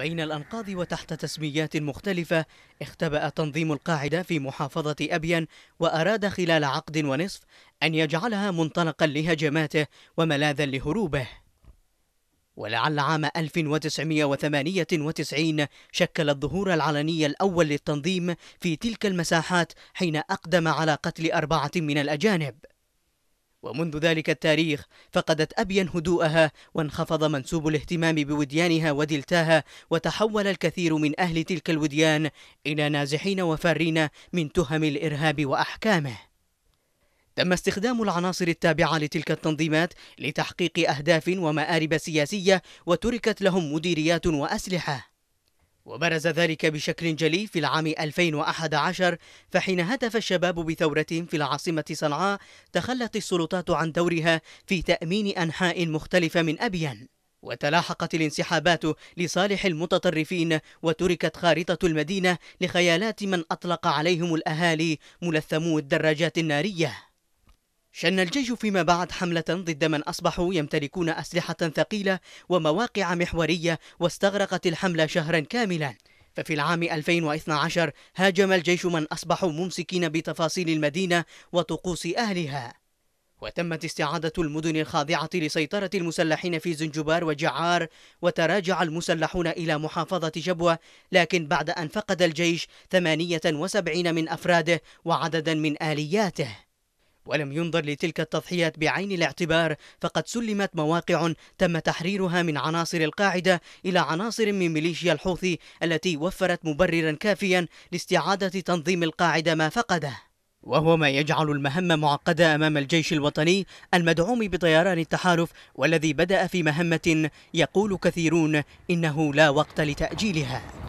بين الأنقاض وتحت تسميات مختلفة اختبأ تنظيم القاعدة في محافظة أبين وأراد خلال عقد ونصف أن يجعلها منطلقا لهجماته وملاذا لهروبه ولعل عام 1998 شكل الظهور العلني الأول للتنظيم في تلك المساحات حين أقدم على قتل أربعة من الأجانب ومنذ ذلك التاريخ فقدت أبين هدوءها وانخفض منسوب الاهتمام بوديانها ودلتاها وتحول الكثير من أهل تلك الوديان إلى نازحين وفارين من تهم الإرهاب وأحكامه تم استخدام العناصر التابعة لتلك التنظيمات لتحقيق أهداف ومآرب سياسية وتركت لهم مديريات وأسلحة وبرز ذلك بشكل جلي في العام 2011 فحين هتف الشباب بثورتهم في العاصمة صنعاء تخلت السلطات عن دورها في تأمين أنحاء مختلفة من أبيان وتلاحقت الانسحابات لصالح المتطرفين وتركت خارطة المدينة لخيالات من أطلق عليهم الأهالي ملثمو الدراجات النارية شن الجيش فيما بعد حملة ضد من أصبحوا يمتلكون أسلحة ثقيلة ومواقع محورية واستغرقت الحملة شهرا كاملا ففي العام 2012 هاجم الجيش من أصبحوا ممسكين بتفاصيل المدينة وطقوس أهلها وتمت استعادة المدن الخاضعة لسيطرة المسلحين في زنجبار وجعار وتراجع المسلحون إلى محافظة جبوة لكن بعد أن فقد الجيش 78 من أفراده وعددا من آلياته ولم ينظر لتلك التضحيات بعين الاعتبار فقد سلمت مواقع تم تحريرها من عناصر القاعدة إلى عناصر من ميليشيا الحوثي التي وفرت مبررا كافيا لاستعادة تنظيم القاعدة ما فقده وهو ما يجعل المهمة معقدة أمام الجيش الوطني المدعوم بطيران التحالف والذي بدأ في مهمة يقول كثيرون إنه لا وقت لتأجيلها